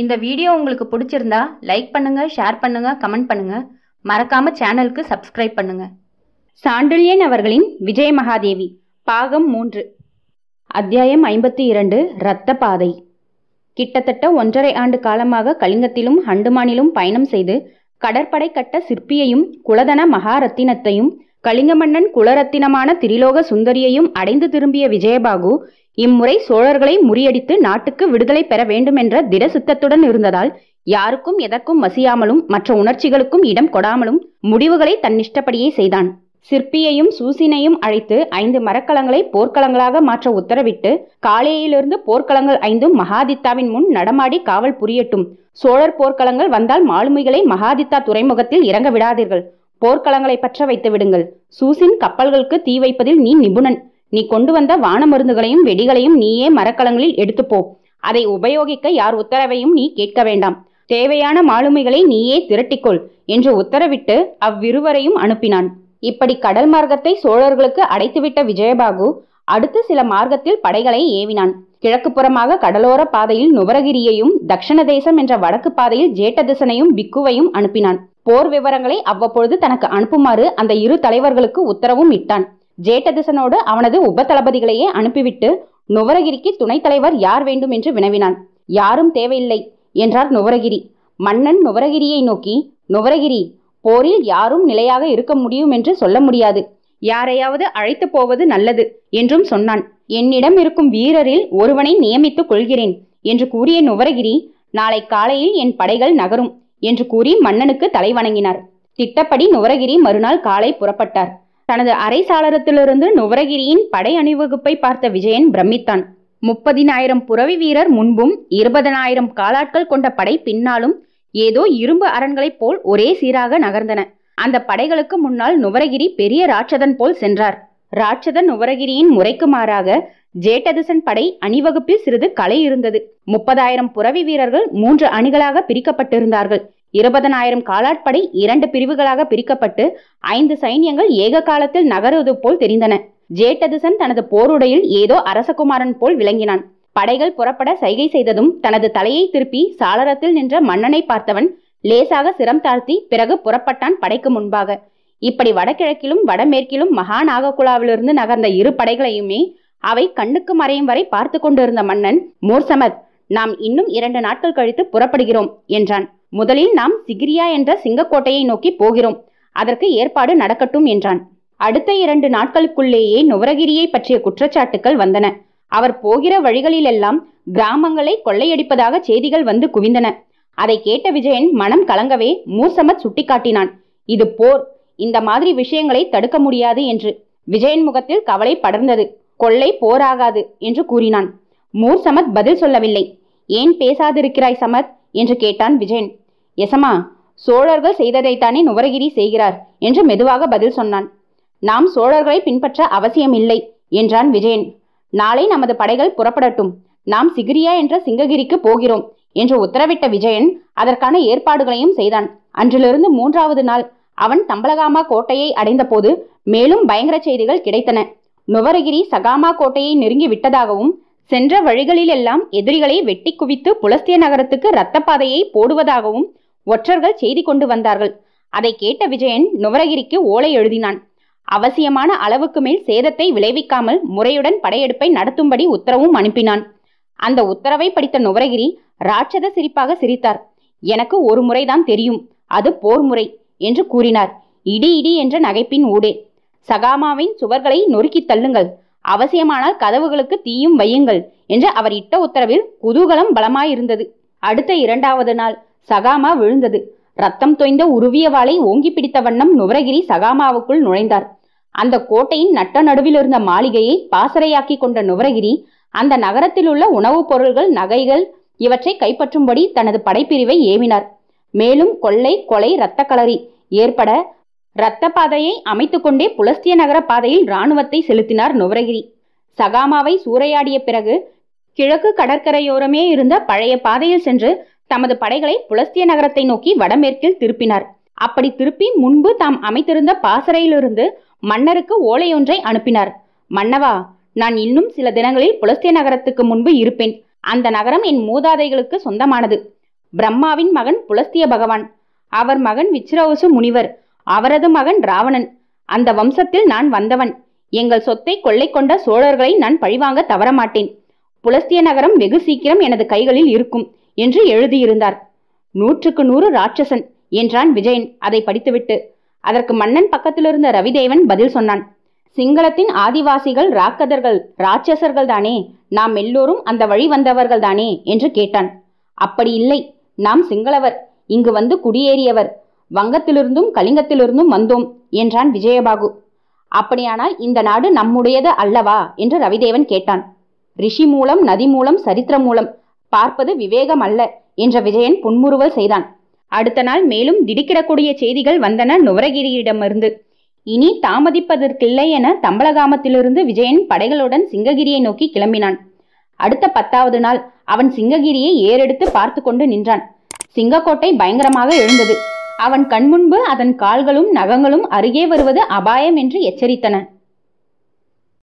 இந்த வீடியோ உங்களுக்கு பிடிச்சிருந்தா லைக் பண்ணுங்க ஷேர் பண்ணுங்க கமெண்ட் பண்ணுங்க மறக்காம சேனலுக்கு சப்ஸ்கிரைப் பண்ணுங்க சாண்டில்யன் அவர்களின் விஜய மகாதேவி பாகம் மூன்று அத்தியாயம் ஐம்பத்தி இரண்டு இரத்த பாதை கிட்டத்தட்ட ஒன்றரை ஆண்டு காலமாக கலிங்கத்திலும் ஹண்டுமானிலும் பயணம் செய்து கடற்படை கட்ட சிற்பியையும் குலதன மகாரத்தினத்தையும் கலிங்கமன்னன் குலரத்தினமான திரிலோக சுந்தரியையும் அடைந்து திரும்பிய விஜயபாகு இம்முறை சோழர்களை முறியடித்து நாட்டுக்கு விடுதலை பெற வேண்டுமென்ற திட சித்தத்துடன் இருந்ததால் யாருக்கும் எதற்கும் மசியாமலும் மற்ற உணர்ச்சிகளுக்கும் இடம் கொடாமலும் முடிவுகளை தன்னிஷ்டப்படியே செய்தான் சிற்பியையும் சூசினையும் அழைத்து ஐந்து மரக்கலங்களை போர்க்களங்களாக மாற்ற உத்தரவிட்டு காலையிலிருந்து போர்க்களங்கள் ஐந்தும் மகாதித்தாவின் முன் நடமாடி காவல் புரியட்டும் சோழர் போர்க்களங்கள் வந்தால் மாலுமிகளை மகாதித்தா துறைமுகத்தில் இறங்க விடாதீர்கள் போர்க்களங்களை பற்ற வைத்து விடுங்கள் சூசின் கப்பல்களுக்கு தீ வைப்பதில் நீ நிபுணன் நீ கொண்டு வந்த வான மருந்துகளையும் வெடிகளையும் நீயே மரக்கலங்களில் எடுத்துப்போ அதை உபயோகிக்க யார் உத்தரவையும் நீ கேட்க வேண்டாம் தேவையான மாலுமிகளை நீயே திரட்டிக்கொள் என்று உத்தரவிட்டு அவ்விருவரையும் அனுப்பினான் இப்படி கடல் மார்க்கத்தை சோழர்களுக்கு அடைத்துவிட்ட விஜயபாகு அடுத்து சில மார்க்கத்தில் படைகளை ஏவினான் கிழக்கு புறமாக கடலோர பாதையில் நுவரகிரியையும் தக்ஷண தேசம் என்ற வடக்கு பாதையில் ஜேட்டதிசனையும் பிக்குவையும் அனுப்பினான் போர் விவரங்களை அவ்வப்பொழுது தனக்கு அனுப்புமாறு அந்த இரு தலைவர்களுக்கு உத்தரவும் இட்டான் ஜேட்டதிசனோடு அவனது உப தளபதிகளையே அனுப்பிவிட்டு நுவரகிரிக்கு துணைத் தலைவர் யார் வேண்டும் என்று வினவினான் யாரும் தேவையில்லை என்றார் நுவரகிரி மன்னன் நுவரகிரியை நோக்கி நுவரகிரி போரில் யாரும் நிலையாக இருக்க முடியும் என்று சொல்ல முடியாது யாரையாவது அழைத்து போவது நல்லது என்றும் சொன்னான் என்னிடம் இருக்கும் வீரரில் ஒருவனை நியமித்துக் கொள்கிறேன் என்று கூறிய நுவரகிரி நாளை காலையில் என் படைகள் நகரும் என்று கூறி மன்னனுக்கு தலை வணங்கினார் திட்டப்படி நுவரகிரி மறுநாள் காலை புறப்பட்டார் தனது சாளரத்திலிருந்து நுவரகிரியின் படை அணிவகுப்பை பார்த்த விஜயன் பிரமித்தான் முப்பதினாயிரம் புறவி வீரர் முன்பும் இருபதனாயிரம் காலாட்கள் கொண்ட படை பின்னாலும் ஏதோ இரும்பு அரண்களைப் போல் ஒரே சீராக நகர்ந்தன அந்த படைகளுக்கு முன்னால் நுவரகிரி பெரிய ராட்சதன் போல் சென்றார் ராட்சதன் நுவரகிரியின் முறைக்கு மாறாக ஜேட்டதிசன் படை அணிவகுப்பில் சிறிது கலை இருந்தது முப்பதாயிரம் புறவி வீரர்கள் மூன்று அணிகளாக பிரிக்கப்பட்டிருந்தார்கள் இருபதனாயிரம் காலாட்படை இரண்டு பிரிவுகளாக பிரிக்கப்பட்டு ஐந்து சைன்யங்கள் ஏக காலத்தில் நகருவது போல் தெரிந்தன ஜேட்டதிசன் தனது போருடையில் ஏதோ அரசகுமாரன் போல் விளங்கினான் படைகள் புறப்பட சைகை செய்ததும் தனது தலையை திருப்பி சாளரத்தில் நின்ற மன்னனை பார்த்தவன் லேசாக சிரம் தாழ்த்தி பிறகு புறப்பட்டான் படைக்கு முன்பாக இப்படி வடகிழக்கிலும் வடமேற்கிலும் மகா நாகக்குழாவிலிருந்து நகர்ந்த இரு படைகளையுமே அவை கண்ணுக்கு மறையும் வரை பார்த்து கொண்டிருந்த மன்னன் மூர்சமத் நாம் இன்னும் இரண்டு நாட்கள் கழித்து புறப்படுகிறோம் என்றான் முதலில் நாம் சிகிரியா என்ற சிங்கக்கோட்டையை நோக்கி போகிறோம் அதற்கு ஏற்பாடு நடக்கட்டும் என்றான் அடுத்த இரண்டு நாட்களுக்குள்ளேயே நுவரகிரியை பற்றிய குற்றச்சாட்டுகள் வந்தன அவர் போகிற வழிகளிலெல்லாம் கிராமங்களை கொள்ளையடிப்பதாக செய்திகள் வந்து குவிந்தன அதை கேட்ட விஜயன் மனம் கலங்கவே மூசம சுட்டிக்காட்டினான் இது போர் இந்த மாதிரி விஷயங்களை தடுக்க முடியாது என்று விஜயன் முகத்தில் கவலை படர்ந்தது கொள்ளை போராகாது என்று கூறினான் மூர் சமத் பதில் சொல்லவில்லை ஏன் பேசாதிருக்கிறாய் சமத் என்று கேட்டான் விஜயன் எசமா சோழர்கள் செய்ததைத்தானே நுவரகிரி செய்கிறார் என்று மெதுவாக பதில் சொன்னான் நாம் சோழர்களை பின்பற்ற அவசியமில்லை என்றான் விஜயன் நாளை நமது படைகள் புறப்படட்டும் நாம் சிகிரியா என்ற சிங்ககிரிக்கு போகிறோம் என்று உத்தரவிட்ட விஜயன் அதற்கான ஏற்பாடுகளையும் செய்தான் அன்றிலிருந்து மூன்றாவது நாள் அவன் தம்பலகாமா கோட்டையை அடைந்தபோது மேலும் பயங்கர செய்திகள் கிடைத்தன நுவரகிரி சகாமா கோட்டையை நெருங்கி விட்டதாகவும் சென்ற வழிகளிலெல்லாம் எதிரிகளை வெட்டி குவித்து புலஸ்திய நகரத்துக்கு இரத்தப்பாதையை போடுவதாகவும் ஒற்றர்கள் செய்தி கொண்டு வந்தார்கள் அதை கேட்ட விஜயன் நுவரகிரிக்கு ஓலை எழுதினான் அவசியமான அளவுக்கு மேல் சேதத்தை விளைவிக்காமல் முறையுடன் படையெடுப்பை நடத்தும்படி உத்தரவும் அனுப்பினான் அந்த உத்தரவை படித்த நுவரகிரி ராட்சத சிரிப்பாக சிரித்தார் எனக்கு ஒரு முறைதான் தெரியும் அது போர் முறை என்று கூறினார் இடி இடி என்ற நகைப்பின் ஊடே சகாமாவின் சுவர்களை நொறுக்கி தள்ளுங்கள் அவசியமானால் கதவுகளுக்கு தீயும் வையுங்கள் என்று அவர் இட்ட உத்தரவில் குதூகலம் பலமாயிருந்தது அடுத்த இரண்டாவது நாள் சகாமா விழுந்தது ரத்தம் தொய்ந்த உருவிய வாளை ஓங்கி பிடித்த வண்ணம் நுவரகிரி சகாமாவுக்குள் நுழைந்தார் அந்த கோட்டையின் நட்ட நடுவில் இருந்த மாளிகையை பாசறையாக்கி கொண்ட நுவரகிரி அந்த நகரத்தில் உள்ள உணவுப் பொருள்கள் நகைகள் இவற்றை கைப்பற்றும்படி தனது படைப்பிரிவை ஏவினார் மேலும் கொள்ளை கொலை இரத்த களரி ஏற்பட இரத்த பாதையை அமைத்துக்கொண்டே புலஸ்திய நகர பாதையில் இராணுவத்தை செலுத்தினார் நுவரகிரி சகாமாவை சூறையாடிய பிறகு கிழக்கு கடற்கரையோரமே இருந்த பழைய பாதையில் சென்று தமது படைகளை புலஸ்திய நகரத்தை நோக்கி வடமேற்கில் திருப்பினார் அப்படி திருப்பி முன்பு தாம் அமைத்திருந்த பாசறையிலிருந்து மன்னருக்கு ஓலையொன்றை அனுப்பினார் மன்னவா நான் இன்னும் சில தினங்களில் புலஸ்திய நகரத்துக்கு முன்பு இருப்பேன் அந்த நகரம் என் மூதாதைகளுக்கு சொந்தமானது பிரம்மாவின் மகன் புலஸ்திய பகவான் அவர் மகன் விச்ரவசு முனிவர் அவரது மகன் ராவணன் அந்த வம்சத்தில் நான் வந்தவன் எங்கள் சொத்தை கொள்ளை கொண்ட சோழர்களை நான் பழிவாங்க தவறமாட்டேன் புலஸ்திய நகரம் வெகு சீக்கிரம் எனது கைகளில் இருக்கும் என்று எழுதியிருந்தார் நூற்றுக்கு நூறு ராட்சசன் என்றான் விஜயன் அதை படித்துவிட்டு அதற்கு மன்னன் பக்கத்திலிருந்த ரவிதேவன் பதில் சொன்னான் சிங்களத்தின் ஆதிவாசிகள் ராக்கதர்கள் ராட்சசர்கள் தானே நாம் எல்லோரும் அந்த வழி வந்தவர்கள் தானே என்று கேட்டான் அப்படி இல்லை நாம் சிங்களவர் இங்கு வந்து குடியேறியவர் வங்கத்திலிருந்தும் கலிங்கத்திலிருந்தும் வந்தோம் என்றான் விஜயபாகு அப்படியானால் இந்த நாடு நம்முடையது அல்லவா என்று ரவிதேவன் கேட்டான் ரிஷி மூலம் நதி மூலம் சரித்திரம் மூலம் பார்ப்பது விவேகம் அல்ல என்ற விஜயன் புன்முறுவல் செய்தான் அடுத்த நாள் மேலும் திடுக்கிடக்கூடிய செய்திகள் வந்தன நுவரகிரியிடமிருந்து இனி தாமதிப்பதற்கில்லை என தம்பளகாமத்திலிருந்து விஜயன் படைகளுடன் சிங்ககிரியை நோக்கி கிளம்பினான் அடுத்த பத்தாவது நாள் அவன் சிங்ககிரியை ஏறெடுத்து பார்த்து கொண்டு நின்றான் சிங்கக்கோட்டை பயங்கரமாக எழுந்தது அவன் கண்முன்பு அதன் கால்களும் நகங்களும் அருகே வருவது அபாயம் என்று எச்சரித்தன